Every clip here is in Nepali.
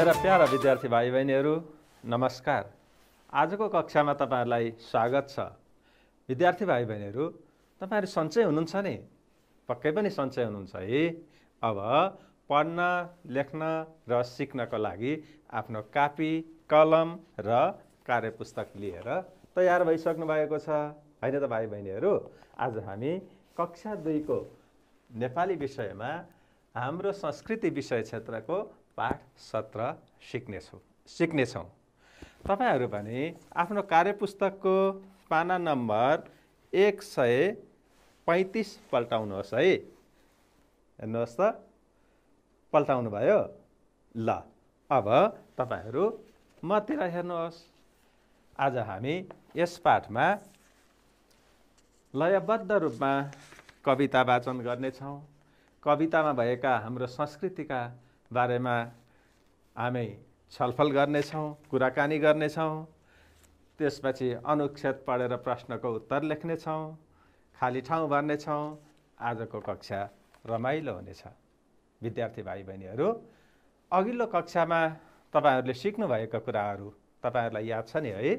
मेरा प्यारा विद्यार्थी भाइ बहिनीहरू नमस्कार आजको कक्षामा तपाईँहरूलाई स्वागत छ विद्यार्थी भाइ बहिनीहरू तपाईँहरू सन्चै हुनुहुन्छ नि पक्कै पनि सन्चै हुनुहुन्छ है अब पढ्न लेख्न र सिक्नको लागि आफ्नो कापी कलम र कार्यपुस्तक लिएर तयार भइसक्नु भएको छ होइन त भाइ बहिनीहरू आज हामी कक्षा दुईको नेपाली विषयमा हाम्रो संस्कृति विषय क्षेत्रको पाठ सत्र सिक्नेछौँ सिक्नेछौँ तपाईँहरू भने आफ्नो कार्यपुस्तकको पाना नम्बर एक सय पैँतिस पल्टाउनुहोस् है हेर्नुहोस् त पल्टाउनु भयो ल अब तपाईँहरू मतिर हेर्नुहोस् आज हामी यस पाठमा लयबद्ध रूपमा कविता वाचन गर्नेछौँ कवितामा भएका हाम्रो संस्कृतिका बारेमा हामी छलफल गर्नेछौँ कुराकानी गर्नेछौँ त्यसपछि अनुच्छेद पढेर प्रश्नको उत्तर लेख्नेछौँ खाली ठाउँ भर्नेछौँ आजको कक्षा रमाइलो हुनेछ विद्यार्थी भाइ बहिनीहरू अघिल्लो कक्षामा तपाईँहरूले सिक्नुभएको कुराहरू तपाईँहरूलाई याद छ नि है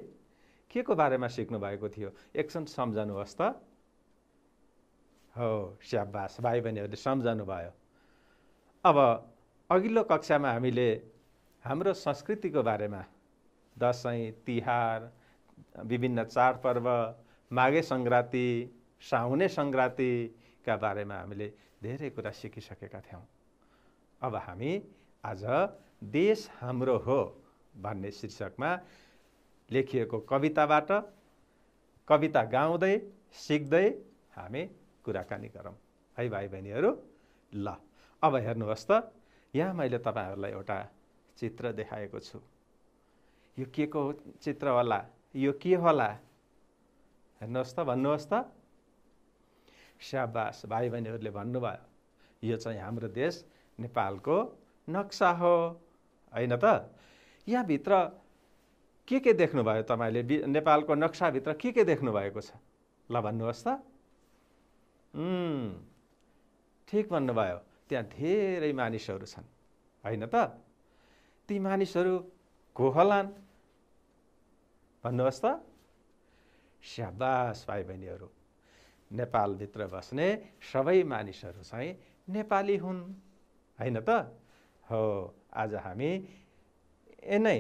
के को बारेमा सिक्नुभएको थियो एकछिन सम्झनुहोस् त हो स्याबास भाइ बहिनीहरूले सम्झनुभयो भयो अब अघिल्लो कक्षामा हामीले हाम्रो संस्कृतिको बारेमा दसैँ तिहार विभिन्न चाडपर्व माघे सङ्क्रान्ति साउने सङ्क्रान्तिका बारेमा हामीले धेरै कुरा सिकिसकेका थियौँ अब हामी आज देश हाम्रो हो भन्ने शीर्षकमा लेखिएको कविताबाट कविता गाउँदै सिक्दै हामी कुराकानी गरौँ है भाइ बहिनीहरू ल अब हेर्नुहोस् त यहाँ मैले तपाईँहरूलाई एउटा चित्र देखाएको छु यो के को चित्र होला यो के होला हेर्नुहोस् त भन्नुहोस् त स्याबास भाइ बहिनीहरूले भन्नुभयो यो चाहिँ हाम्रो देश नेपालको नक्सा हो होइन त यहाँभित्र के के देख्नुभयो तपाईँले नेपालको नक्साभित्र के के देख्नुभएको छ ल भन्नुहोस् त ठिक भन्नुभयो त्यहाँ धेरै मानिसहरू छन् होइन त ती मानिसहरू को होलान् भन्नुहोस् त स्याबास भाइ बहिनीहरू नेपालभित्र बस्ने सबै मानिसहरू चाहिँ नेपाली हुन् होइन त हो आज हामी यनै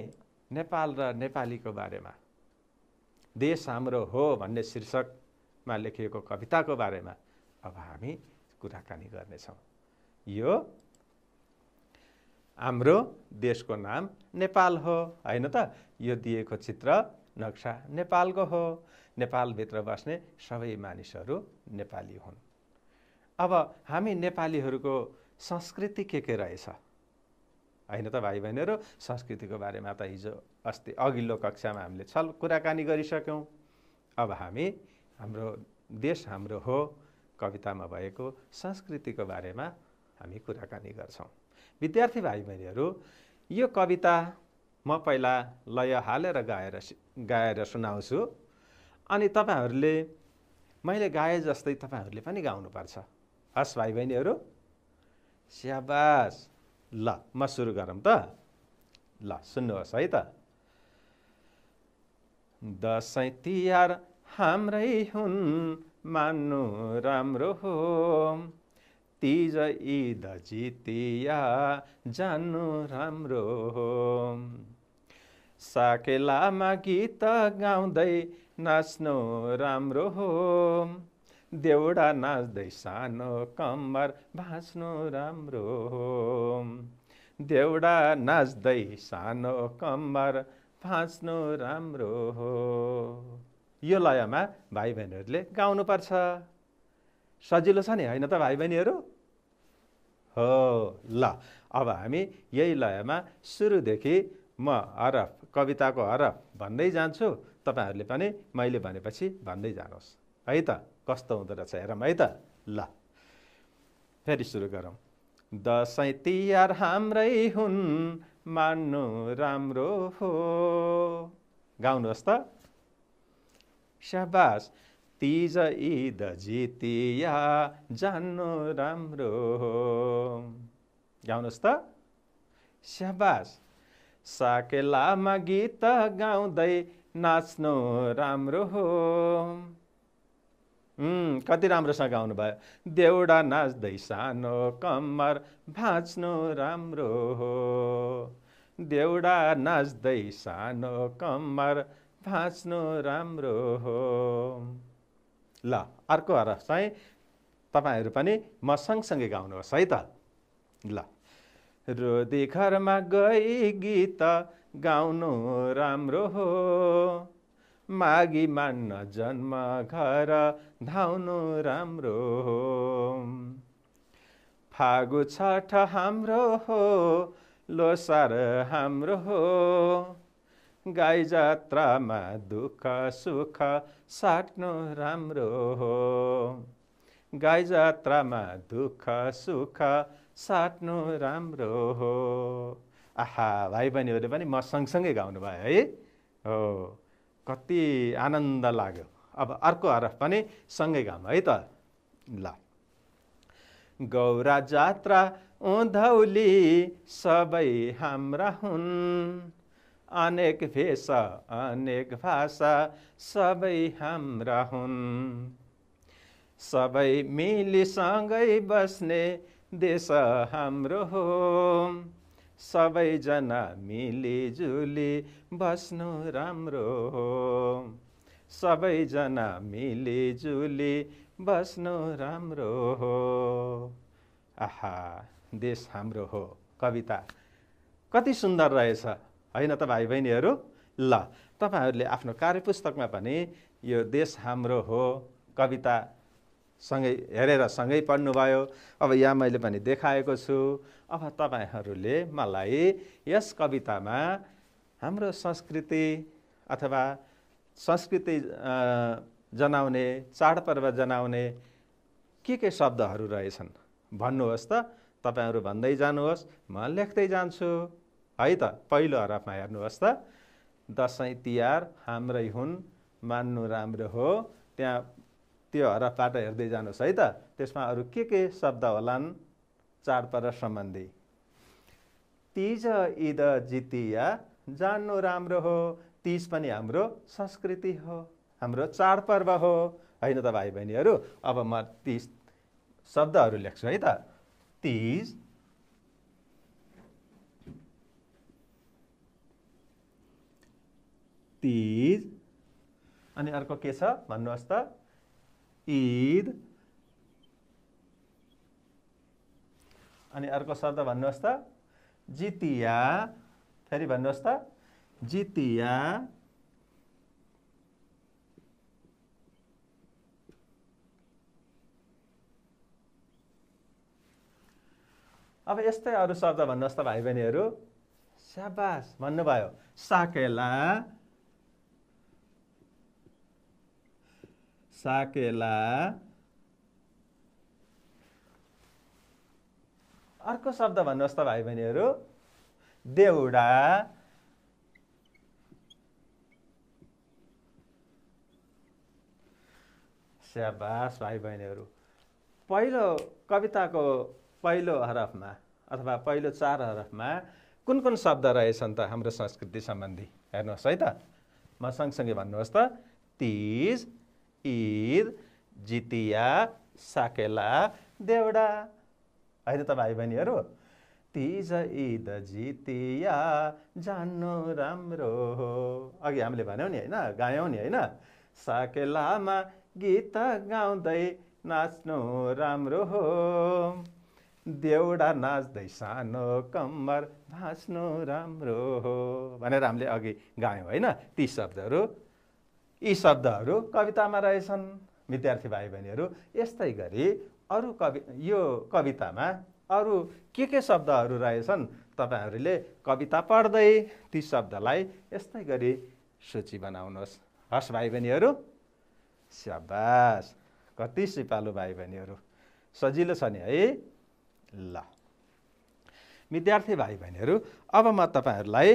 नेपाल र नेपालीको बारेमा देश हाम्रो हो भन्ने शीर्षकमा लेखिएको कविताको बारेमा अब हामी कुराकानी गर्नेछौँ यो हाम्रो देशको नाम नेपाल हो होइन त यो दिएको चित्र नक्सा नेपालको हो नेपालभित्र बस्ने सबै मानिसहरू नेपाली हुन् अब हामी नेपालीहरूको संस्कृति के के रहेछ होइन त भाइ बहिनीहरू संस्कृतिको बारेमा त हिजो अस्ति अघिल्लो कक्षामा हामीले छल कुराकानी गरिसक्यौँ अब हामी हाम्रो देश हाम्रो हो कवितामा भएको संस्कृतिको बारेमा हामी कुराकानी गर्छौँ विद्यार्थी भाइ बहिनीहरू यो कविता म पहिला लय हालेर गाएर गाएर सुनाउँछु अनि तपाईँहरूले मैले गाएँ जस्तै तपाईँहरूले पनि गाउनुपर्छ हस् भाइ बहिनीहरू स्याबास ल म सुरु गरौँ त ल सुन्नुहोस् है त दसैँ तिहार हाम्रै हुन् मान्नु राम्रो हो तिज ईद जितिया जानु राम्रो हो साकेलामा गीत गाउँदै नाच्नु राम्रो हो देउडा नाच्दै सानो कम्बर भाँच्नु राम्रो हो देउडा नाच्दै सानो कम्बर भाँच्नु राम्रो हो यो लयमा भाइ बहिनीहरूले गाउनुपर्छ सजिलो छ नि होइन त भाइ बहिनीहरू हो ल अब हामी यही लयमा सुरुदेखि म हरफ कविताको हरफ भन्दै जान्छु तपाईँहरूले पनि मैले भनेपछि भन्दै जानुहोस् है त कस्तो हुँदो रहेछ हेरौँ है त ल फेरि सुरु गरौँ दसैँ तिहार हाम्रै हुन् मान्नु राम्रो हो गाउनुहोस् त सबास तिज ईद जितिया जान्नु राम्रो हो गाउनुहोस् त स्याबास साकेलामा गीत गाउँदै नाच्नु राम्रो हो कति राम्रोसँग गाउनु भयो देउडा नाच्दै सानो कम्मर भाँच्नु राम्रो हो देउडा नाच्दै सानो कम्मर भाँच्नु राम्रो हो ल अर्को हर चाहिँ तपाईँहरू पनि म सँगसँगै गाउनुहोस् है त ल रोदी घरमा गई गीत गाउनु राम्रो हो मागी मान्न जन्म घर धाउनु राम्रो हो फागु छठ हाम्रो हो लोसार हाम्रो हो गाई जात्रामा दुःख सुख साट्नु राम्रो हो गाई जात्रामा दुःख सुख साट्नु राम्रो हो आहा भाइ बहिनीहरूले पनि म सँगसँगै गाउनु भयो है हो कति आनन्द लाग्यो अब अर्को हरफ पनि सँगै गाउँ है त ल गौरा जात्रा उधौली सबै हाम्रा हुन् अनेक भेष अनेक भाषा सबै हाम्रा हुन् सबै मिलिसँगै बस्ने देश हाम्रो हो सबैजना मिलिजुली बस्नु राम्रो हो सबैजना मिलिजुली बस्नु राम्रो हो आहा देश हाम्रो हो कविता कति सुन्दर रहेछ होइन त भाइ बहिनीहरू ल तपाईँहरूले आफ्नो कार्यपुस्तकमा पनि यो देश हाम्रो हो कविता सँगै हेरेर सँगै पढ्नुभयो अब यहाँ मैले पनि देखाएको छु अब तपाईँहरूले मलाई यस कवितामा हाम्रो संस्कृति अथवा संस्कृति जनाउने चाडपर्व जनाउने के के शब्दहरू रहेछन् भन्नुहोस् त तपाईँहरू भन्दै जानुहोस् म लेख्दै जान्छु है त पहिलो हरफमा हेर्नुहोस् त दसैँ तिहार हाम्रै हुन् मान्नु राम्रो हो त्यहाँ त्यो हरफबाट हेर्दै जानुहोस् है त त्यसमा अरू के के शब्द होलान् चाडपर्व सम्बन्धी तिज इद जितिया जान्नु राम्रो हो तिज पनि हाम्रो संस्कृति हो हाम्रो चाडपर्व हो होइन त भाइ बहिनीहरू अब म तिज शब्दहरू लेख्छु है त तिज तिज अनि अर्को के छ भन्नुहोस् त ईद अनि अर्को शब्द भन्नुहोस् त जितिया फेरि भन्नुहोस् त जितिया अब यस्तै अरू शब्द भन्नुहोस् त भाइ बहिनीहरू स्याबास भन्नुभयो साकेला साकेला अर्को शब्द भन्नुहोस् त भाइ बहिनीहरू देउडा स्याबास भाइ बहिनीहरू पहिलो कविताको पहिलो हरफमा अथवा पहिलो चार हरफमा कुन कुन शब्द रहेछन् त हाम्रो संस्कृति सम्बन्धी हेर्नुहोस् है त म सँगसँगै भन्नुहोस् त तिज ईद जितिया साकेला देउडा होइन त भाइ बहिनीहरू तिज ईद जितिया जान्नु राम्रो हो अघि हामीले भन्यौँ नि होइन गायौँ नि होइन साकेलामा गीत गाउँदै नाच्नु राम्रो हो देउडा नाच्दै सानो कम्मर भाँच्नु राम्रो हो भनेर हामीले अघि गायौँ होइन ती शब्दहरू यी शब्दहरू कवितामा रहेछन् विद्यार्थी भाइ बहिनीहरू यस्तै गरी अरू कवि यो कवितामा अरू के के शब्दहरू रहेछन् तपाईँहरूले कविता पढ्दै ती शब्दलाई यस्तै गरी सूची बनाउनुहोस् हस् भाइ बहिनीहरू स्याबास कति सिपालु भाइ बहिनीहरू सजिलो छ नि है ल विद्यार्थी भाइ बहिनीहरू अब म तपाईँहरूलाई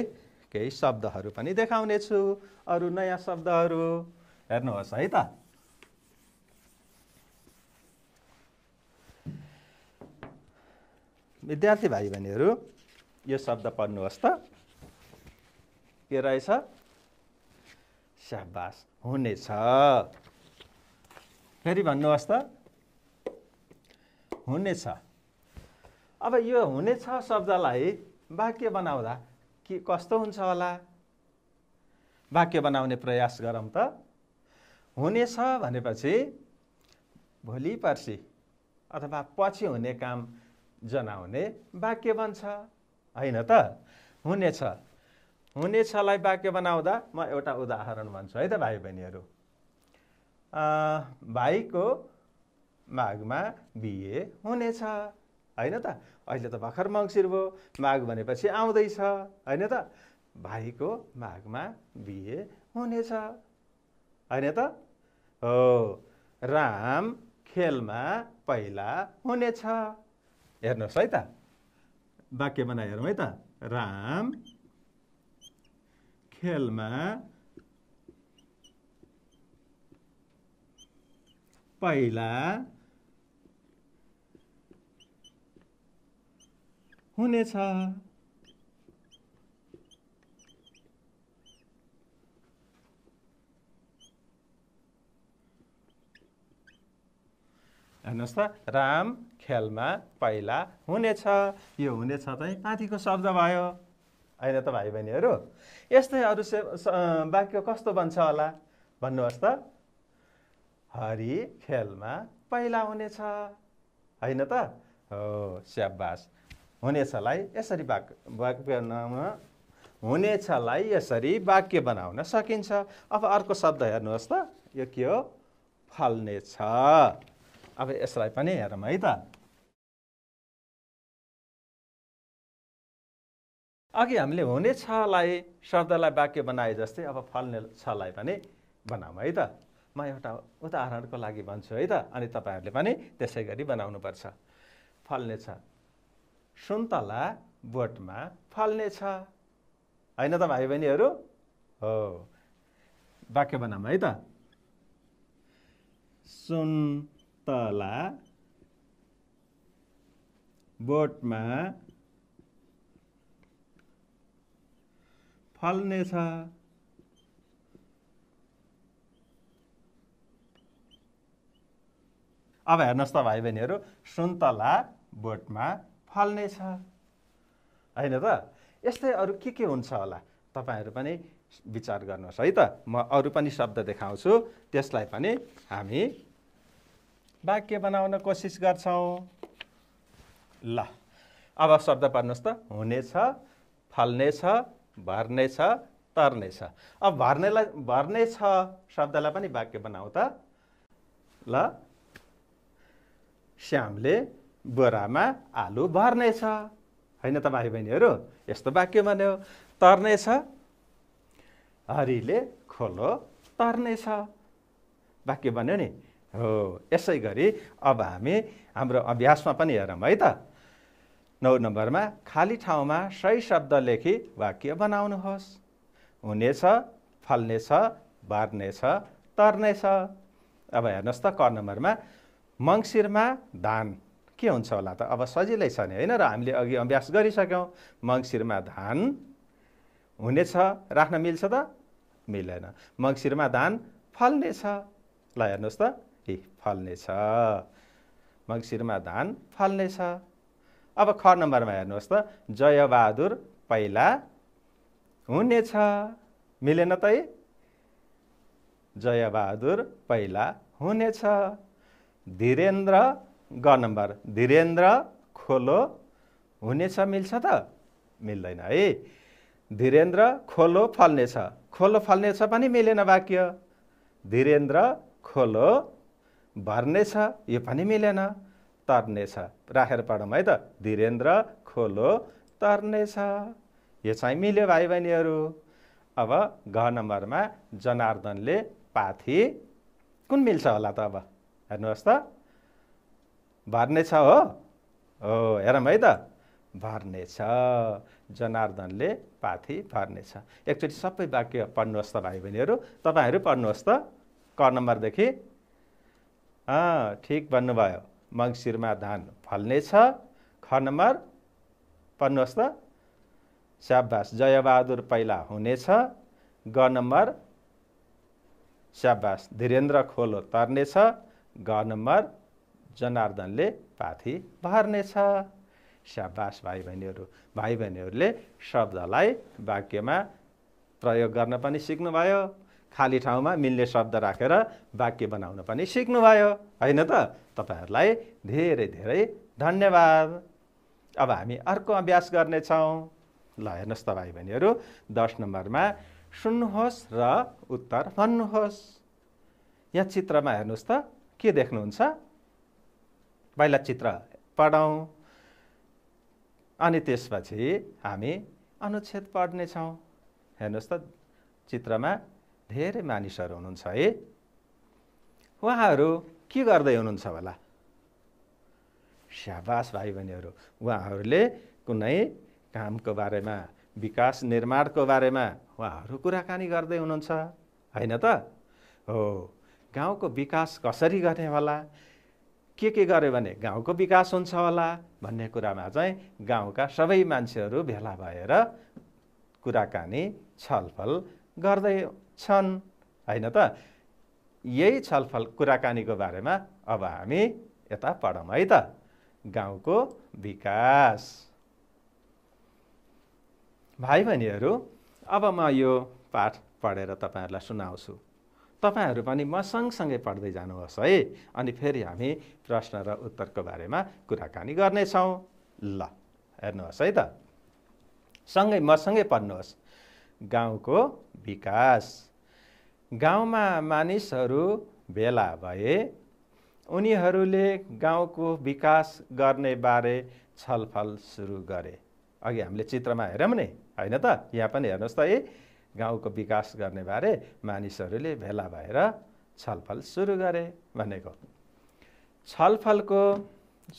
केही शब्दहरू पनि देखाउनेछु अरू नयाँ शब्दहरू हेर्नुहोस् है त विद्यार्थी भाइ बहिनीहरू यो शब्द पढ्नुहोस् त के रहेछ स्याबास हुनेछ फेरि भन्नुहोस् त हुनेछ अब यो हुनेछ शब्दलाई वाक्य बनाउँदा के कस्तो हुन्छ होला वाक्य बनाउने प्रयास गरौँ त हुनेछ भनेपछि भोलि पर्सि अथवा पछि हुने काम जनाउने वाक्य बन्छ होइन त हुनेछ हुनेछलाई वाक्य बनाउँदा म एउटा उदाहरण भन्छु है त भाइ बहिनीहरू भाइको माघमा बिहे हुनेछ होइन त अहिले त भर्खर मङ्सिर भयो माघ भनेपछि आउँदैछ होइन त भाइको माघमा बिहे हुनेछ होइन त हो राम खेलमा पहिला हुनेछ हेर्नुहोस् है त वाक्य बनाएर हेरौँ है त राम खेलमा पहिला हुनेछ हेर्नुहोस् त राम खेलमा पहिला हुनेछ यो हुनेछ चाहिँ माथिको शब्द भयो होइन त भाइ बहिनीहरू यस्तै अरू से वाक्य कस्तो बन्छ होला भन्नुहोस् त हरि खेलमा पहिला हुनेछ होइन त हो स्याबास हुनेछलाई यसरी वाक्य वाक्य हुनेछलाई यसरी वाक्य बनाउन सकिन्छ अब अर्को शब्द हेर्नुहोस् त यो के हो छ अब यसलाई पनि हेरौँ है त अघि हामीले हुनेछलाई शब्दलाई वाक्य बनाए जस्तै अब फल्ने छलाई पनि बनाऊँ है त म एउटा उदाहरणको लागि भन्छु है त अनि तपाईँहरूले पनि त्यसै गरी बनाउनुपर्छ फल्ने छ सुन्तला बोटमा फल्नेछ होइन त भाइ बहिनीहरू हो वाक्य बनाऊँ है त सुन्तला बोटमा फल्नेछ अब हेर्नुहोस् त भाइ बहिनीहरू सुन्तला बोटमा छ होइन त यस्तै अरू के के हुन्छ होला तपाईँहरू पनि विचार गर्नुहोस् है त म अरू पनि शब्द देखाउँछु त्यसलाई पनि हामी वाक्य बनाउन कोसिस गर्छौँ ल अब शब्द पढ्नुहोस् त हुनेछ छ तर्ने छ अब भर्नेलाई छ शब्दलाई पनि वाक्य बनाऊ त ल श्यामले बोरामा आलु भर्नेछ होइन त भाइ बहिनीहरू यस्तो वाक्य भन्यो तर्नेछ हरिले खोलो तर्नेछ वाक्य भन्यो नि हो यसै गरी अब हामी हाम्रो अभ्यासमा पनि हेरौँ है त नौ नम्बरमा खाली ठाउँमा सही शब्द लेखी वाक्य बनाउनुहोस् हुनेछ फल्नेछ बार्नेछ तर्नेछ अब हेर्नुहोस् त क नम्बरमा मङ्सिरमा धान के हुन्छ होला त अब सजिलै छ नि होइन र हामीले अघि अभ्यास गरिसक्यौँ मङ्सिरमा धान हुनेछ राख्न मिल्छ त मिलेन मङ्सिरमा धान फल्नेछ ल हेर्नुहोस् त ए छ मङ्सिरमा धान फल्नेछ अब ख नम्बरमा हेर्नुहोस् त जयबहादुर पहिला हुनेछ मिलेन त है जयबहादुर पहिला हुनेछ धीरेन्द्र ग नम्बर धीरेन्द्र खोलो हुनेछ मिल्छ त मिल्दैन है धीरेन्द्र खोलो फल्नेछ खोलो फल्नेछ पनि मिलेन वाक्य धीरेन्द्र खोलो भर्नेछ यो पनि मिलेन तर्नेछ राखेर पढौँ है त धीरेन्द्र खोलो तर्नेछ यो चाहिँ मिल्यो भाइ बहिनीहरू अब घ नम्बरमा जनार्दनले पाथी कुन मिल्छ होला त अब हेर्नुहोस् त भार्ने छ हो हो हेरौँ है त छ जनार्दनले पाथी भर्नेछ एकचोटि सबै वाक्य पढ्नुहोस् त भाइ बहिनीहरू तपाईँहरू पढ्नुहोस् त क नम्बरदेखि ठिक भन्नुभयो मङ्सिरमा धान छ ख नम्बर पढ्नुहोस् त स्याबास जयबहादुर पहिला हुनेछ ग नम्बर स्याबास धीरेन्द्र खोलो तर्नेछ ग नम्बर जनार्दनले पाथी भर्नेछ स्याबास भाइ बहिनीहरू भाइ बहिनीहरूले शब्दलाई वाक्यमा प्रयोग गर्न पनि सिक्नुभयो खाली ठाउँमा मिल्ने शब्द राखेर वाक्य बनाउन पनि सिक्नुभयो होइन त तपाईँहरूलाई धेरै धेरै धन्यवाद अब हामी अर्को अभ्यास गर्नेछौँ ल हेर्नुहोस् त भाइ बहिनीहरू दस नम्बरमा सुन्नुहोस् र उत्तर भन्नुहोस् यहाँ चित्रमा हेर्नुहोस् त के देख्नुहुन्छ चित्र पढौँ अनि त्यसपछि हामी अनुच्छेद पढ्नेछौँ हेर्नुहोस् त चित्रमा धेरै मानिसहरू हुनुहुन्छ है उहाँहरू के गर्दै हुनुहुन्छ होला स्याबास भाइ बहिनीहरू उहाँहरूले कुनै कामको बारेमा विकास निर्माणको बारेमा उहाँहरू कुराकानी गर्दै हुनुहुन्छ होइन त हो गाउँको विकास कसरी गर्ने होला के के गर्यो भने गाउँको विकास हुन्छ होला भन्ने कुरामा चाहिँ गाउँका सबै मान्छेहरू भेला भएर कुराकानी छलफल गर्दै छन् होइन त यही छलफल कुराकानीको बारेमा अब हामी यता पढौँ है त गाउँको विकास भाइ बहिनीहरू अब म यो पाठ पढेर तपाईँहरूलाई सुनाउँछु तपाईँहरू पनि म सँगसँगै पढ्दै जानुहोस् है अनि फेरि हामी प्रश्न र उत्तरको बारेमा कुराकानी गर्नेछौँ ल हेर्नुहोस् है त सँगै मसँगै पढ्नुहोस् गाउँको विकास गाउँमा मानिसहरू भेला भए उनीहरूले गाउँको विकास गर्ने बारे छलफल सुरु गरे अघि हामीले चित्रमा हेऱ्यौँ नि होइन त यहाँ पनि हेर्नुहोस् त है गाउँको विकास बारे मानिसहरूले भेला भएर छलफल सुरु गरे भनेको छलफलको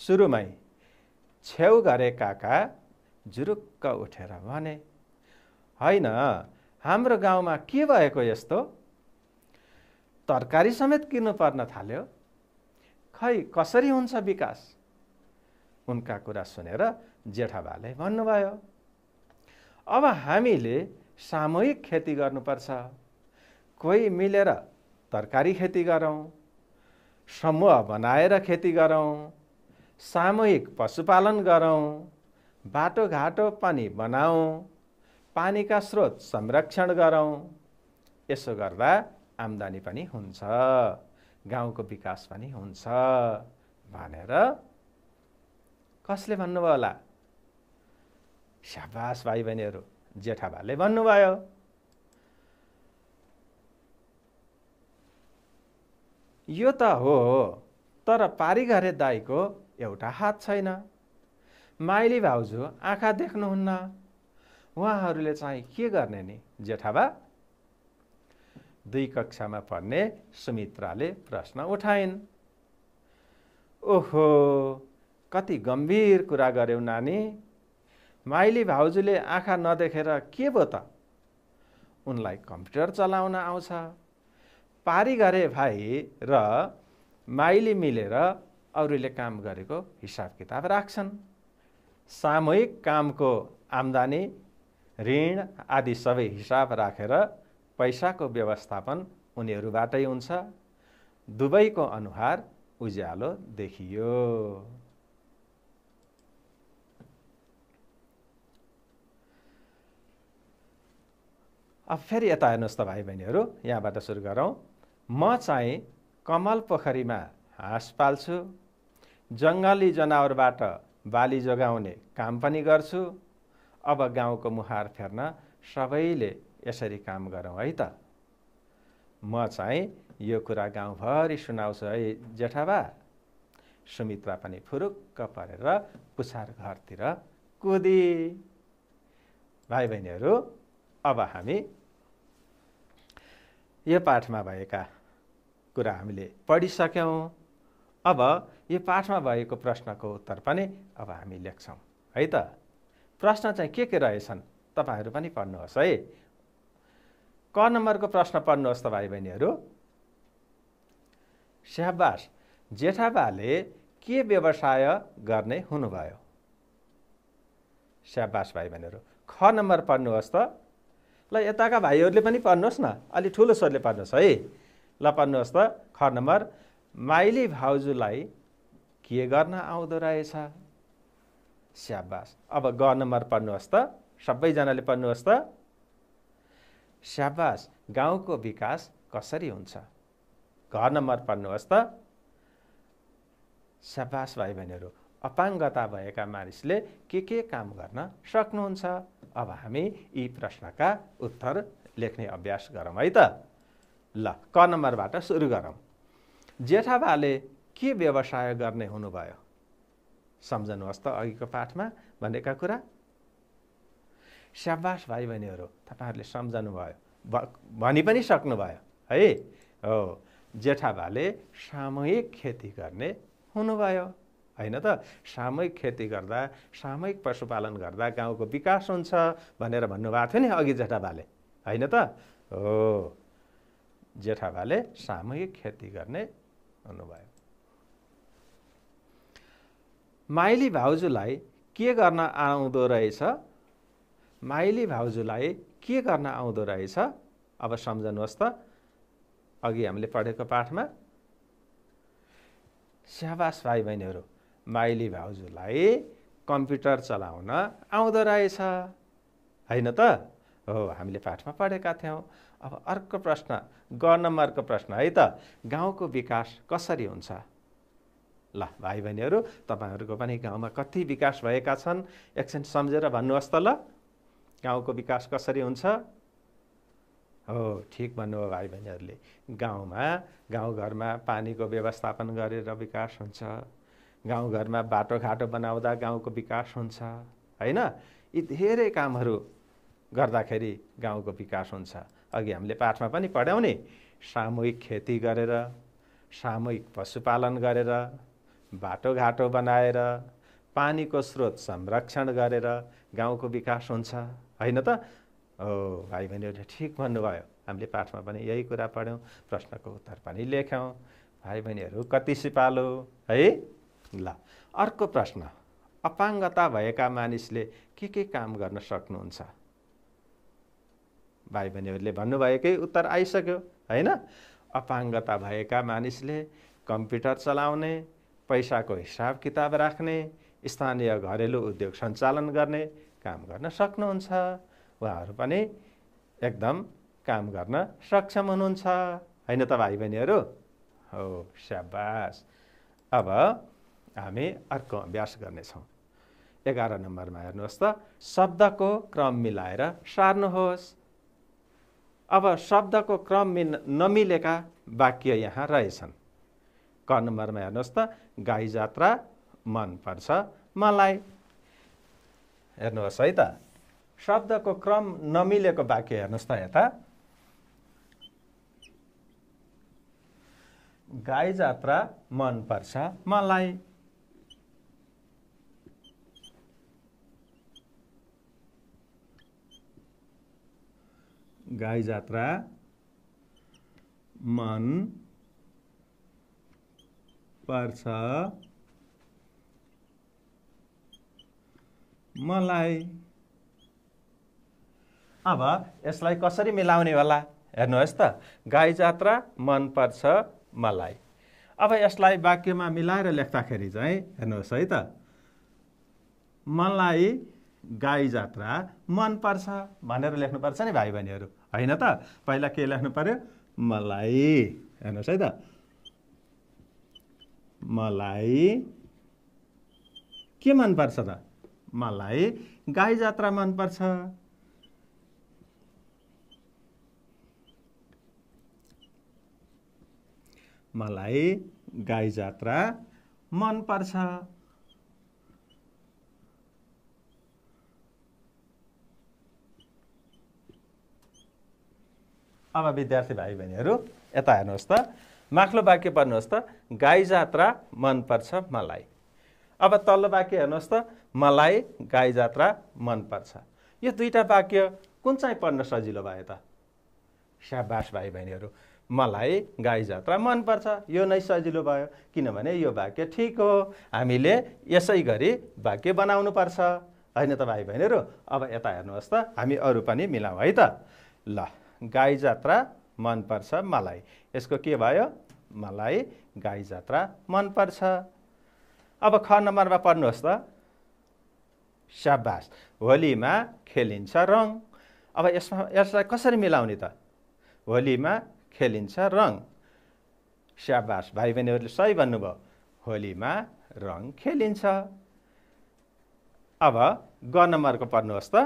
सुरुमै छेउ गरे काका जुरुक्क उठेर भने होइन हाम्रो गाउँमा के भएको यस्तो तरकारी समेत किन्नु पर्न थाल्यो खै कसरी हुन्छ विकास उनका कुरा सुनेर जेठाबाले भन्नुभयो अब हामीले सामूहिक खेती गर्नुपर्छ कोही मिलेर तरकारी खेती गरौँ समूह बनाएर खेती गरौँ सामूहिक पशुपालन गरौँ बाटोघाटो पनि बनाऊँ पानीका स्रोत संरक्षण गरौँ यसो गर्दा आम्दानी पनि हुन्छ गाउँको विकास पनि हुन्छ भनेर कसले भन्नुभयो होला स्याबास भाइ बहिनीहरू जेठाबाले भन्नुभयो यो त हो तर पारिघरे दाईको एउटा हात छैन माइली भाउजू आँखा देख्नुहुन्न उहाँहरूले चाहिँ के गर्ने नि जेठाबा दुई कक्षामा पढ्ने सुमित्राले प्रश्न उठाइन् ओहो कति गम्भीर कुरा गर्यौ नानी माइली भाउजूले आँखा नदेखेर के भयो त उनलाई कम्प्युटर चलाउन आउँछ पारी गरे भाइ र माइली मिलेर अरूले काम गरेको हिसाब किताब राख्छन् सामूहिक कामको आम्दानी ऋण आदि सबै हिसाब राखेर पैसाको व्यवस्थापन उनीहरूबाटै हुन्छ दुवैको अनुहार उज्यालो देखियो अब फेरि यता हेर्नुहोस् त भाइ बहिनीहरू यहाँबाट सुरु गरौँ म चाहिँ कमल पोखरीमा हाँस पाल्छु जङ्गली जनावरबाट बाली जोगाउने काम पनि गर्छु अब गाउँको मुहार फेर्न सबैले यसरी काम गरौँ है त म चाहिँ यो कुरा गाउँभरि सुनाउँछु है जेठाबा सुमित्रा पनि फुरुक्क परेर पुछार घरतिर कुदी भाइ बहिनीहरू अब हामी यो पाठमा भएका कुरा हामीले पढिसक्यौँ अब यो पाठमा भएको प्रश्नको उत्तर पनि अब हामी लेख्छौँ है त प्रश्न चाहिँ के के रहेछन् तपाईँहरू पनि पढ्नुहोस् है क नम्बरको प्रश्न पढ्नुहोस् त भाइ बहिनीहरू स्याबास जेठाबाले के व्यवसाय गर्ने हुनुभयो स्याबास भाइ बहिनीहरू ख नम्बर पढ्नुहोस् त ल यताका भाइहरूले पनि पढ्नुहोस् न अलि ठुलो स्वरले पढ्नुहोस् है ल पढ्नुहोस् त ख नम्बर माइली भाउजूलाई के गर्न आउँदो रहेछ स्याबास अब ग नम्बर पढ्नुहोस् त सबैजनाले पढ्नुहोस् त स्याबास गाउँको विकास कसरी हुन्छ घर नम्बर पढ्नुहोस् त स्याबास भाइ बहिनीहरू अपाङ्गता भएका मानिसले के के काम गर्न सक्नुहुन्छ अब हामी यी प्रश्नका उत्तर लेख्ने अभ्यास गरौँ है त ल क नम्बरबाट सुरु गरौँ जेठाबाले के व्यवसाय गर्ने हुनुभयो सम्झनुहोस् त अघिको पाठमा भनेका कुरा स्याबास भाइ बहिनीहरू तपाईँहरूले सम्झनुभयो भनि पनि सक्नुभयो है हो जेठाबाले सामूहिक खेती गर्ने हुनुभयो होइन त सामूहिक खेती गर्दा सामूहिक पशुपालन गर्दा गाउँको विकास हुन्छ भनेर भन्नुभएको थियो नि अघि जेठाबाले होइन त हो जेठाबाले सामूहिक खेती गर्ने हुनुभयो माइली भाउजूलाई के गर्न आउँदो रहेछ माइली भाउजूलाई के गर्न आउँदो रहेछ अब सम्झनुहोस् त अघि हामीले पढेको पाठमा स्याबास भाइ बहिनीहरू माइली भाउजूलाई कम्प्युटर चलाउन आउँदो रहेछ होइन त हो हामीले पाठमा पढेका थियौँ अब अर्को प्रश्न ग नम्बरको प्रश्न है त गाउँको विकास कसरी हुन्छ ल भाइ बहिनीहरू तपाईँहरूको पनि गाउँमा कति विकास भएका छन् एकछिन सम्झेर भन्नुहोस् त ल गाउँको विकास कसरी हुन्छ हो ठिक भन्नुभयो भाइ बहिनीहरूले गाउँमा गाउँघरमा पानीको व्यवस्थापन गरेर विकास हुन्छ गाउँघरमा बाटोघाटो बनाउँदा गाउँको विकास हुन्छ होइन यी धेरै कामहरू गर्दाखेरि गाउँको विकास हुन्छ अघि हामीले पाठमा पनि पढ्यौँ नि सामूहिक खेती गरेर सामूहिक पशुपालन गरेर बाटोघाटो बनाएर पानीको स्रोत संरक्षण गरेर गाउँको विकास हुन्छ होइन त हो भाइ बहिनीहरूले ठिक भन्नुभयो हामीले पाठमा पनि यही कुरा पढ्यौँ प्रश्नको उत्तर पनि लेख्यौँ भाइ बहिनीहरू कति सिपालु है ल अर्को प्रश्न अपाङ्गता भएका मानिसले के के काम गर्न सक्नुहुन्छ भाइ बहिनीहरूले भन्नुभएकै उत्तर आइसक्यो होइन अपाङ्गता भएका मानिसले कम्प्युटर चलाउने पैसाको हिसाब किताब राख्ने स्थानीय घरेलु उद्योग सञ्चालन गर्ने काम गर्न सक्नुहुन्छ उहाँहरू पनि एकदम काम गर्न सक्षम हुनुहुन्छ होइन त भाइ बहिनीहरू हो स्याबास अब हामी अर्को अभ्यास गर्नेछौँ एघार नम्बरमा हेर्नुहोस् त शब्दको क्रम मिलाएर सार्नुहोस् अब शब्दको क्रम मिल नमिलेका वाक्य यहाँ रहेछन् क नम्बरमा हेर्नुहोस् त गाई जात्रा मनपर्छ मलाई हेर्नुहोस् है त शब्दको क्रम नमिलेको वाक्य हेर्नुहोस् त यता गाई जात्रा मनपर्छ मलाई गाई जात्रा मन पर्छ मलाई अब यसलाई कसरी मिलाउने होला हेर्नुहोस् त गाई जात्रा पर्छ मलाई अब यसलाई वाक्यमा मिलाएर लेख्दाखेरि चाहिँ हेर्नुहोस् है त मलाई गाई जात्रा मनपर्छ भनेर लेख्नुपर्छ नि भाइ बहिनीहरू होइन त पहिला के लेख्नु पऱ्यो मलाई हेर्नुहोस् है त मलाई के मनपर्छ त मलाई गाई जात्रा मनपर्छ मलाई गाई जात्रा मनपर्छ अब विद्यार्थी भाइ बहिनीहरू यता हेर्नुहोस् त माख्लो वाक्य पढ्नुहोस् त गाई जात्रा मनपर्छ मलाई अब तल्लो वाक्य हेर्नुहोस् त मलाई गाई जात्रा मनपर्छ यो दुईवटा वाक्य कुन चाहिँ पढ्न सजिलो भयो त स्याबास भाइ बहिनीहरू मलाई गाई जात्रा मनपर्छ यो नै सजिलो भयो किनभने यो वाक्य ठिक हो हामीले यसै गरी वाक्य बनाउनु पर्छ होइन त भाइ बहिनीहरू अब यता हेर्नुहोस् त हामी अरू पनि मिलाउँ है त ल गाई जात्रा मनपर्छ मलाई यसको के भयो मलाई गाई जात्रा मनपर्छ अब ख नम्बरमा पढ्नुहोस् त स्याबास होलीमा खेलिन्छ रङ अब यसमा यसलाई कसरी मिलाउने त होलीमा खेलिन्छ रङ स्याबास भाइ बहिनीहरूले सही भन्नुभयो होलीमा रङ खेलिन्छ अब ग नम्बरको पढ्नुहोस् त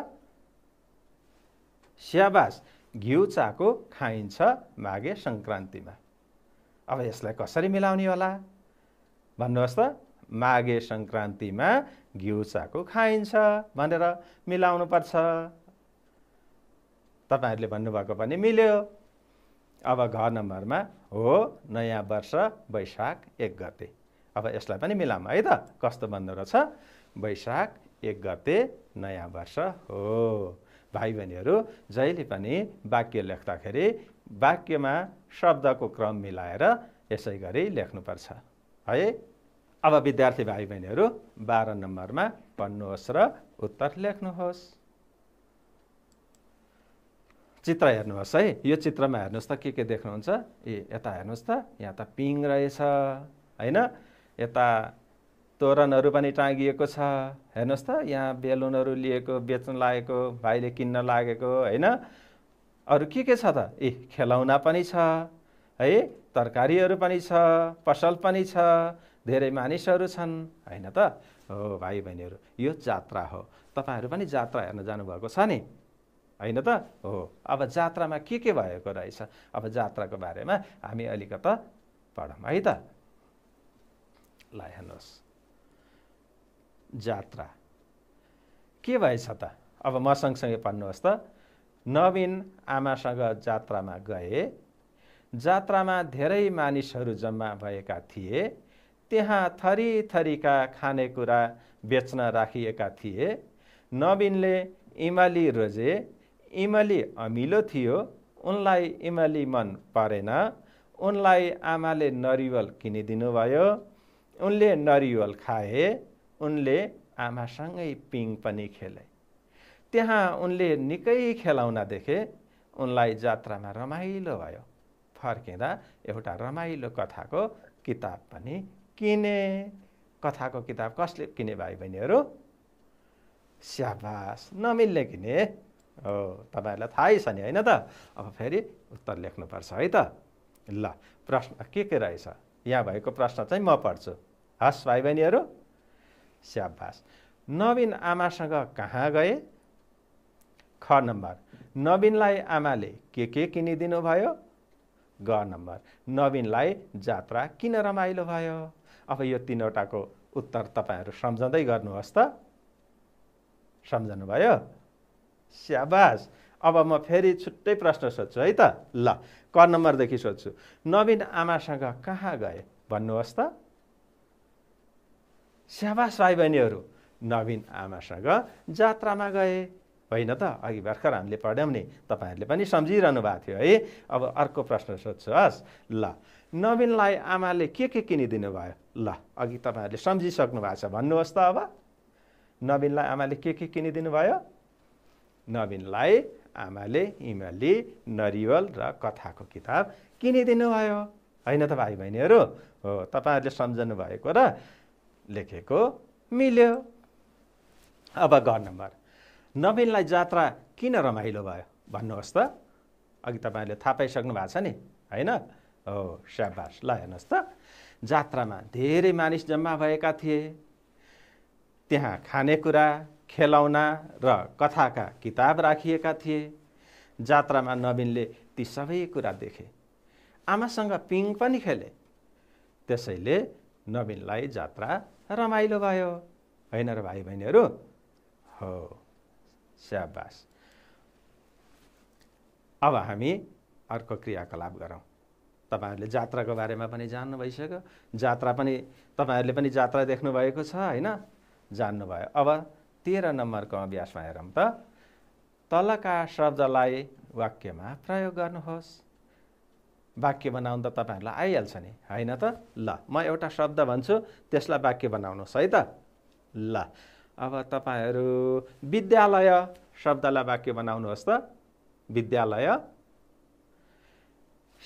स्याबास घिउ चाको खाइन्छ माघे सङ्क्रान्तिमा अब यसलाई कसरी मिलाउने होला भन्नुहोस् त माघे सङ्क्रान्तिमा घिउ चाको खाइन्छ भनेर मिलाउनु पर्छ तपाईँहरूले भन्नुभएको पनि मिल्यो अब घर नम्बरमा हो नयाँ वर्ष वैशाख एक गते अब यसलाई पनि मिलाउँ है त कस्तो भन्दो रहेछ वैशाख एक गते नयाँ वर्ष हो भाइ बहिनीहरू जहिले पनि वाक्य लेख्दाखेरि वाक्यमा शब्दको क्रम मिलाएर यसै गरी लेख्नुपर्छ है अब विद्यार्थी भाइ बहिनीहरू बाह्र नम्बरमा पढ्नुहोस् र उत्तर लेख्नुहोस् चित्र हेर्नुहोस् है यो चित्रमा हेर्नुहोस् त के के देख्नुहुन्छ ए यता हेर्नुहोस् त यहाँ त पिङ रहेछ होइन यता तोरणहरू पनि टाँगिएको छ हेर्नुहोस् त यहाँ बेलुनहरू लिएको बेच्न लागेको भाइले किन्न लागेको होइन अरू के के छ त ए खेलौना पनि छ है तरकारीहरू पनि छ पसल पनि छ धेरै मानिसहरू छन् होइन त हो भाइ बहिनीहरू यो जात्रा हो तपाईँहरू पनि जात्रा हेर्न जानुभएको छ नि होइन त हो अब जात्रामा के के भएको रहेछ अब जात्राको बारेमा हामी अलिकता पढौँ है त ल हेर्नुहोस् जात्रा के भएछ त अब म सँगसँगै पढ्नुहोस् त नवीन आमासँग जात्रामा गए जात्रामा धेरै मानिसहरू जम्मा भएका थिए त्यहाँ थरी थरीका खानेकुरा बेच्न राखिएका थिए नवीनले इमली रोजे इमली अमिलो थियो उनलाई इमली मन परेन उनलाई आमाले नरिवल किनिदिनुभयो उनले नरिवल खाए उनले आमासँगै पिङ पनि खेले त्यहाँ उनले निकै खेलाउन देखे उनलाई जात्रामा रमाइलो भयो फर्किँदा एउटा रमाइलो कथाको किताब पनि किने कथाको किताब कसले किने भाइ बहिनीहरू स्याबास नमिल्ने किने हो तपाईँहरूलाई थाहै छ नि होइन त अब फेरि उत्तर लेख्नुपर्छ है त ल प्रश्न के के रहेछ यहाँ भएको प्रश्न चाहिँ म पढ्छु हस् भाइ बहिनीहरू स्याबास नवीन आमासँग कहाँ गए ख नम्बर नवीनलाई आमाले के के किनिदिनु भयो ग नम्बर नवीनलाई जात्रा किन रमाइलो भयो अब यो तिनवटाको उत्तर तपाईँहरू सम्झँदै गर्नुहोस् त सम्झनु भयो स्याबास अब म फेरि छुट्टै प्रश्न सोध्छु है त ल क नम्बरदेखि सोध्छु नवीन आमासँग कहाँ गए भन्नुहोस् त स्याबास भाइ बहिनीहरू नवीन आमासँग जात्रामा गए होइन त अघि भर्खर हामीले पढ्यौँ नि तपाईँहरूले पनि सम्झिरहनु भएको थियो है अब अर्को प्रश्न सोध्छु हस् ल नवीनलाई आमाले के के किनिदिनु भयो ल अघि तपाईँहरूले सम्झिसक्नु भएको छ भन्नुहोस् त अब नवीनलाई आमाले के के किनिदिनु भयो नवीनलाई आमाले इमली नरिवल र कथाको किताब किनिदिनु भयो होइन त भाइ बहिनीहरू हो तपाईँहरूले सम्झनु भएको र लेखेको मिल्यो अब घर नम्बर नवीनलाई जात्रा किन रमाइलो भयो भन्नुहोस् त अघि तपाईँहरूले थाहा पाइसक्नु भएको छ नि होइन हो स्याबास ल हेर्नुहोस् त जात्रामा धेरै मानिस जम्मा भएका थिए त्यहाँ खानेकुरा खेलाउना र कथाका किताब राखिएका थिए जात्रामा नवीनले ती सबै कुरा देखे आमासँग पिङ पनि खेले त्यसैले नवीनलाई जात्रा रमाइलो भयो होइन र भाइ बहिनीहरू हो स्याबास अब हामी अर्को क्रियाकलाप गरौँ तपाईँहरूले जात्राको बारेमा पनि जान्नु भइसक्यो जात्रा पनि तपाईँहरूले पनि जात्रा देख्नुभएको छ होइन जान्नुभयो अब तेह्र नम्बरको अभ्यासमा हेरौँ त तलका शब्दलाई वाक्यमा प्रयोग गर्नुहोस् वाक्य बनाउनु त तपाईँहरूलाई आइहाल्छ नि होइन त ल म एउटा शब्द भन्छु त्यसलाई वाक्य बनाउनुहोस् है त ल अब तपाईँहरू विद्यालय शब्दलाई वाक्य बनाउनुहोस् त विद्यालय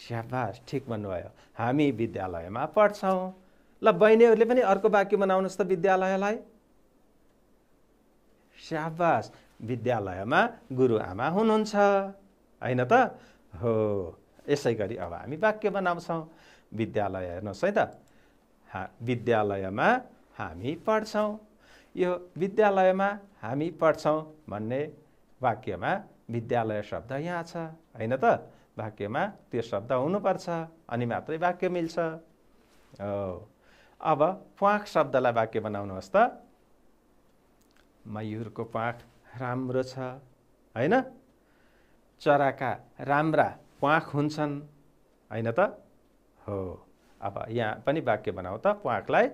स्याबास ठिक भन्नुभयो हामी विद्यालयमा पढ्छौँ ल बहिनीहरूले पनि अर्को वाक्य बनाउनुहोस् त विद्यालयलाई स्याबास विद्यालयमा गुरुआमा हुनुहुन्छ होइन त हो यसै गरी अब हामी वाक्य बनाउँछौँ विद्यालय हेर्नुहोस् है त हा विद्यालयमा हामी पढ्छौँ यो विद्यालयमा हामी पढ्छौँ भन्ने वाक्यमा विद्यालय शब्द यहाँ छ होइन त वाक्यमा त्यो शब्द हुनुपर्छ अनि मात्रै वाक्य मिल्छ हो अब प्वाख शब्दलाई वाक्य बनाउनुहोस् त मयुरको प्वाख राम्रो छ होइन चराका राम्रा प्वाख हुन्छन् होइन त हो अब यहाँ पनि वाक्य बनाऊ त प्वाखलाई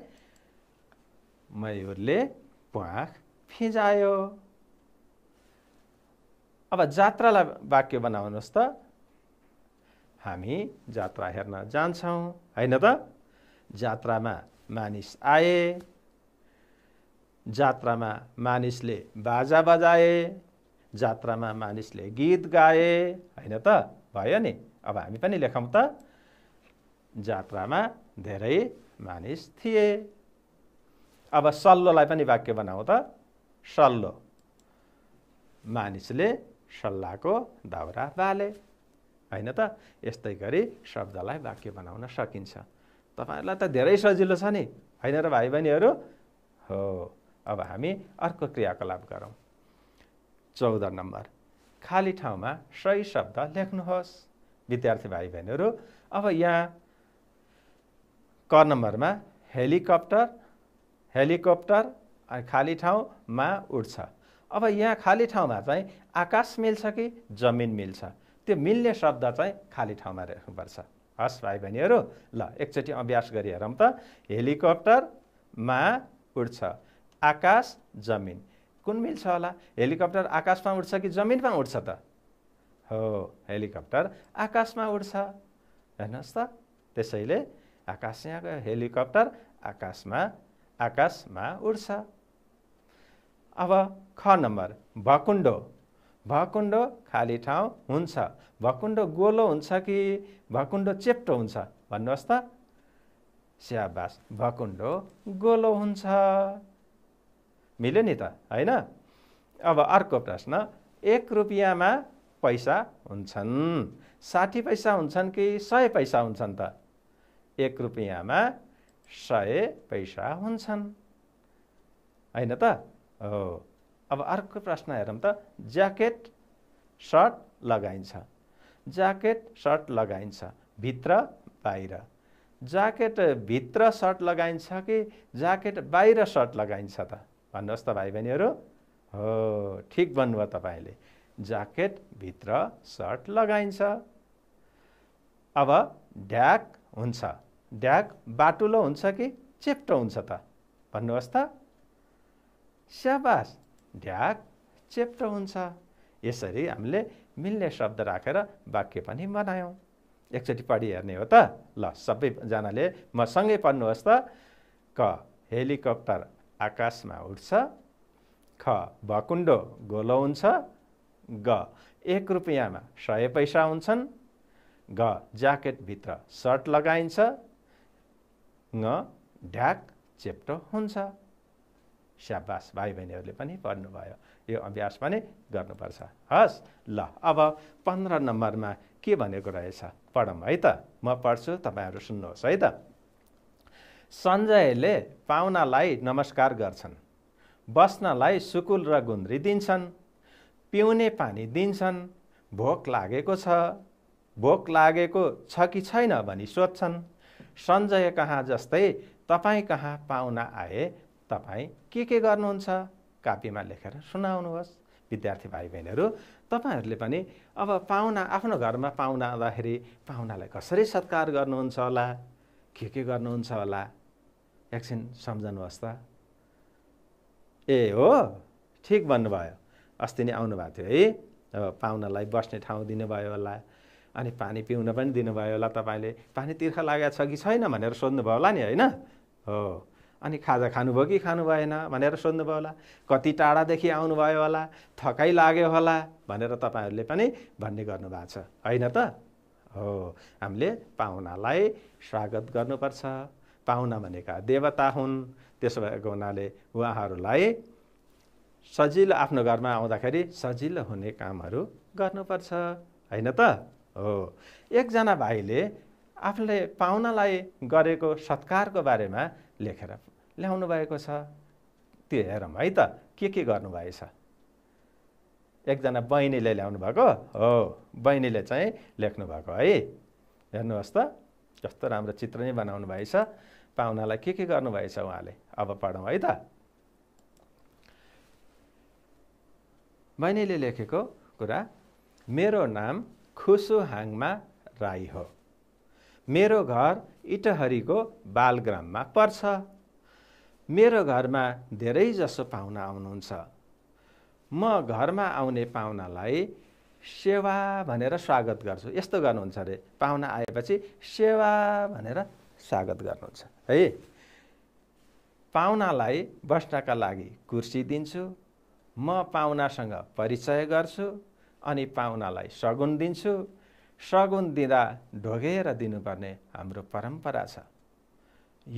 मयुरले प्वाख फिजायो अब जात्रालाई वाक्य बनाउनुहोस् त हामी जात्रा हेर्न जान्छौँ होइन त जात्रामा मानिस आए जात्रामा मानिसले बाजा बजाए जात्रामा मानिसले गीत गाए होइन त भयो नि अब हामी पनि लेखौँ त जात्रामा धेरै मानिस थिए अब सल्लोलाई पनि वाक्य बनाऊ त सल्लो मानिसले सल्लाहको दाउरा बाले होइन त यस्तै गरी शब्दलाई वाक्य बनाउन सकिन्छ तपाईँहरूलाई त धेरै सजिलो छ नि होइन र भाइ बहिनीहरू हो अब हामी अर्को क्रियाकलाप गरौँ चौध नम्बर खाली ठाउँमा सही शब्द लेख्नुहोस् विद्यार्थी भाइ बहिनीहरू अब यहाँ क नम्बरमा हेलिकप्टर हेलिकप्टर खाली ठाउँमा उड्छ अब यहाँ खाली ठाउँमा चाहिँ आकाश मिल्छ कि जमिन मिल्छ त्यो मिल्ने शब्द चाहिँ खाली ठाउँमा राख्नुपर्छ हस् भाइ बहिनीहरू ल एकचोटि अभ्यास गरी हेरौँ त हेलिकप्टरमा उड्छ आकाश जमिन कुन मिल्छ होला हेलिकप्टर आकाशमा उठ्छ कि जमिनमा उठ्छ त हो हेलिकप्टर आकाशमा उठ्छ हेर्नुहोस् त त्यसैले आकाश यहाँ हेलिकप्टर आकाशमा आकाशमा उठ्छ अब ख नम्बर भकुन्डो भकुन्डो खाली ठाउँ हुन्छ भकुन्डो गोलो हुन्छ कि भकुन्डो चेप्टो हुन्छ भन्नुहोस् त स्याबास भकुन्डो गोलो हुन्छ मिल्यो नि त होइन अब अर्को प्रश्न एक रुपियाँमा पैसा हुन्छन् साठी पैसा हुन्छन् कि सय पैसा हुन्छन् त एक रुपियाँमा सय पैसा हुन्छन् होइन त हो अब अर्को प्रश्न हेरौँ त ज्याकेट सर्ट लगाइन्छ ज्याकेट सर्ट लगाइन्छ भित्र बाहिर ज्याकेट भित्र सर्ट लगाइन्छ कि ज्याकेट बाहिर सर्ट लगाइन्छ त भन्नुहोस् त भाइ बहिनीहरू हो ठिक भन्नुभयो तपाईँले भित्र सर्ट लगाइन्छ अब ढ्याक हुन्छ ढ्याक बाटुलो हुन्छ कि चेप्टो हुन्छ त भन्नुहोस् त स्याबास ढ्याक चेप्टो हुन्छ यसरी हामीले मिल्ने शब्द राखेर वाक्य पनि बनायौँ एकचोटि पढि हेर्ने हो त ल सबैजनाले म सँगै पढ्नुहोस् त क हेलिकप्टर आकाशमा उठ्छ ख भकुण्डो गोलो हुन्छ ग एक रुपियाँमा सय पैसा हुन्छन् ग ज्याकेटभित्र सर्ट लगाइन्छ ङ ढ्याक चेप्टो हुन्छ स्याबास भाइ बहिनीहरूले पनि पढ्नुभयो यो अभ्यास पनि गर्नुपर्छ हस् ल अब पन्ध्र नम्बरमा के भनेको रहेछ पढौँ है त म पढ्छु तपाईँहरू सुन्नुहोस् है त सञ्जयले पाहुनालाई नमस्कार गर्छन् बस्नलाई सुकुल र गुन्द्री दिन्छन् पिउने पानी दिन्छन् भोक लागेको छ भोक लागेको छ कि छैन भनी सोध्छन् सञ्जय कहाँ जस्तै तपाईँ कहाँ पाहुना आए तपाईँ के के गर्नुहुन्छ कापीमा लेखेर सुनाउनुहोस् विद्यार्थी भाइ बहिनीहरू तपाईँहरूले पनि अब पाहुना आफ्नो घरमा पाहुना आउँदाखेरि पाहुनालाई कसरी सत्कार गर्नुहुन्छ होला के के गर्नुहुन्छ होला एकछिन सम्झनुहोस् त ए हो ठिक भन्नुभयो अस्ति नै आउनुभएको थियो है अब पाहुनालाई बस्ने ठाउँ दिनुभयो होला अनि पानी पिउन पनि दिनुभयो होला तपाईँले पानी तिर्खा लागेको छ कि छैन भनेर सोध्नुभयो होला नि होइन हो अनि खाजा खानुभयो कि खानु भएन भनेर सोध्नुभयो होला कति टाढादेखि आउनुभयो होला थकाइ लाग्यो होला भनेर तपाईँहरूले पनि भन्ने गर्नुभएको छ होइन त हो हामीले पाहुनालाई स्वागत गर्नुपर्छ पाहुना भनेका देवता हुन् त्यसो भएको हुनाले उहाँहरूलाई सजिलो आफ्नो घरमा आउँदाखेरि सजिलो हुने कामहरू गर्नुपर्छ होइन त हो एकजना भाइले आफूले पाहुनालाई गरेको सत्कारको बारेमा लेखेर ल्याउनु भएको छ त्यो हेरौँ है त के के गर्नुभएछ एकजना बहिनीले ल्याउनु भएको हो बहिनीले चाहिँ लेख्नुभएको है हेर्नुहोस् त कस्तो राम्रो चित्र नै बनाउनु भएछ पाहुनालाई के के गर्नुभएछ उहाँले अब पढौँ है त बहिनीले लेखेको कुरा मेरो नाम हाङमा राई हो मेरो घर इटहरीको बालग्राममा पर्छ मेरो घरमा धेरैजसो पाहुना आउनुहुन्छ म घरमा आउने पाहुनालाई सेवा भनेर स्वागत गर्छु यस्तो गर्नुहुन्छ अरे पाहुना आएपछि सेवा भनेर स्वागत गर्नुहुन्छ है पाहुनालाई बस्नका लागि कुर्सी दिन्छु म पाहुनासँग परिचय गर्छु अनि पाहुनालाई सगुन दिन्छु सगुन दिँदा ढोगेर दिनुपर्ने हाम्रो परम्परा छ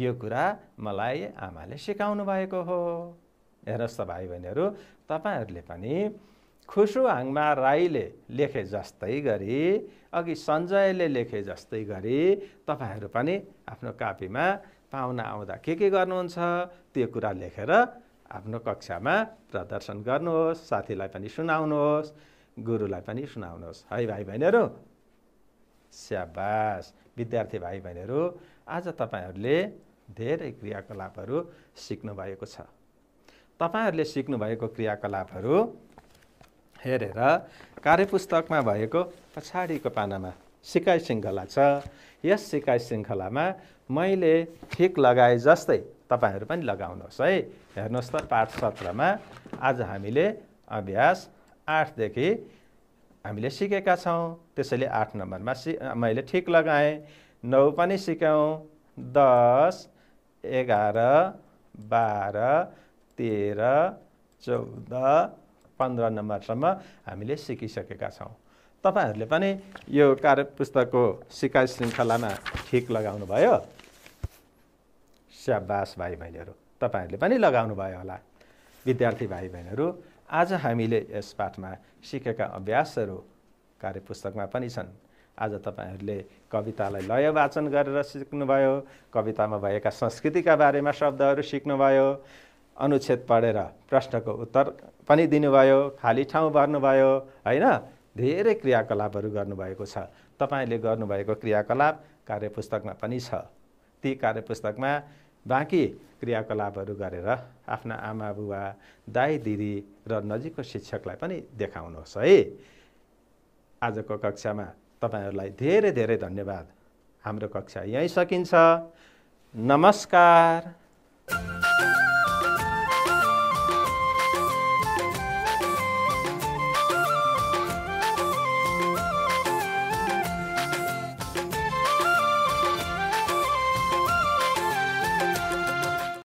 यो कुरा मलाई आमाले सिकाउनु भएको हो हेर्नुहोस् त भाइ बहिनीहरू तपाईँहरूले पनि खुसु हाङमा राईले लेखे जस्तै गरी अघि सञ्जयले लेखे जस्तै गरी तपाईँहरू पनि आफ्नो कापीमा पाहुना आउँदा के के गर्नुहुन्छ त्यो कुरा लेखेर आफ्नो कक्षामा प्रदर्शन गर्नुहोस् साथीलाई पनि सुनाउनुहोस् गुरुलाई पनि सुनाउनुहोस् है भाइ बहिनीहरू स्याबास विद्यार्थी भाइ बहिनीहरू आज तपाईँहरूले धेरै क्रियाकलापहरू सिक्नुभएको छ तपाईँहरूले सिक्नुभएको क्रियाकलापहरू हेरेर कार्यपुस्तकमा भएको पछाडिको पानामा सिकाइ श्रृङ्खला छ यस सिकाइ श्रृङ्खलामा मैले ठिक लगाए जस्तै तपाईँहरू पनि लगाउनुहोस् है हेर्नुहोस् त पाठ सत्रमा आज हामीले अभ्यास आठदेखि हामीले सिकेका छौँ त्यसैले आठ नम्बरमा सि मैले ठिक लगाएँ नौ पनि सिक्यौँ दस एघार बाह्र तेह्र चौध पन्ध्र नम्बरसम्म हामीले सिकिसकेका छौँ तपाईँहरूले पनि यो कार्य पुस्तकको सिकाइ श्रृङ्खलामा ठिक लगाउनु भयो स्याबास भाइ बहिनीहरू तपाईँहरूले पनि लगाउनु भयो होला विद्यार्थी भाइ बहिनीहरू आज हामीले यस पाठमा सिकेका अभ्यासहरू कार्यपुस्तकमा पनि छन् आज तपाईँहरूले कवितालाई लय वाचन गरेर सिक्नुभयो कवितामा भएका संस्कृतिका बारेमा शब्दहरू सिक्नुभयो अनुच्छेद पढेर प्रश्नको उत्तर पनि दिनुभयो खाली ठाउँ भर्नुभयो होइन धेरै क्रियाकलापहरू गर्नुभएको छ तपाईँले गर्नुभएको क्रियाकलाप कार्यपुस्तकमा पनि छ ती कार्यपुस्तकमा बाँकी क्रियाकलापहरू गरेर आफ्ना आमा बुबा दाई दिदी र नजिकको शिक्षकलाई पनि देखाउनुहोस् है आजको कक्षामा तपाईँहरूलाई धेरै धेरै धन्यवाद हाम्रो कक्षा यहीँ सकिन्छ नमस्कार